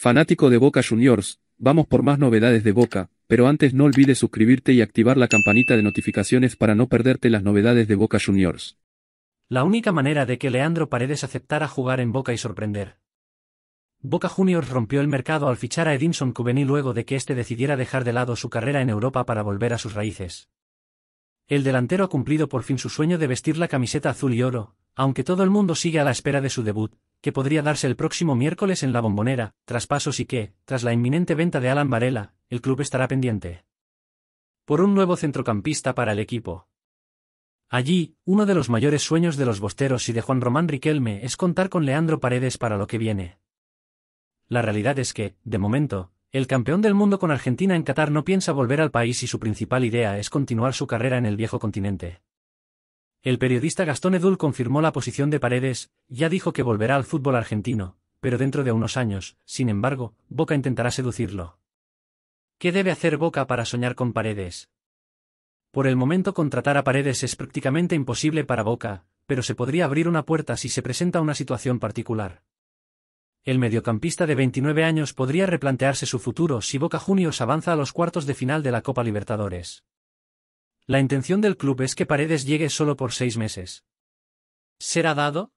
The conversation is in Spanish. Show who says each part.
Speaker 1: Fanático de Boca Juniors, vamos por más novedades de Boca, pero antes no olvides suscribirte y activar la campanita de notificaciones para no perderte las novedades de Boca Juniors.
Speaker 2: La única manera de que Leandro Paredes aceptara jugar en Boca y sorprender. Boca Juniors rompió el mercado al fichar a Edinson y luego de que éste decidiera dejar de lado su carrera en Europa para volver a sus raíces. El delantero ha cumplido por fin su sueño de vestir la camiseta azul y oro, aunque todo el mundo sigue a la espera de su debut, que podría darse el próximo miércoles en la bombonera, traspasos y que, tras la inminente venta de Alan Varela, el club estará pendiente. Por un nuevo centrocampista para el equipo. Allí, uno de los mayores sueños de los bosteros y de Juan Román Riquelme es contar con Leandro Paredes para lo que viene. La realidad es que, de momento, el campeón del mundo con Argentina en Qatar no piensa volver al país y su principal idea es continuar su carrera en el viejo continente. El periodista Gastón Edul confirmó la posición de Paredes, ya dijo que volverá al fútbol argentino, pero dentro de unos años, sin embargo, Boca intentará seducirlo. ¿Qué debe hacer Boca para soñar con Paredes? Por el momento contratar a Paredes es prácticamente imposible para Boca, pero se podría abrir una puerta si se presenta una situación particular. El mediocampista de 29 años podría replantearse su futuro si Boca Juniors avanza a los cuartos de final de la Copa Libertadores.
Speaker 1: La intención del club es que Paredes llegue solo por seis meses. ¿Será dado?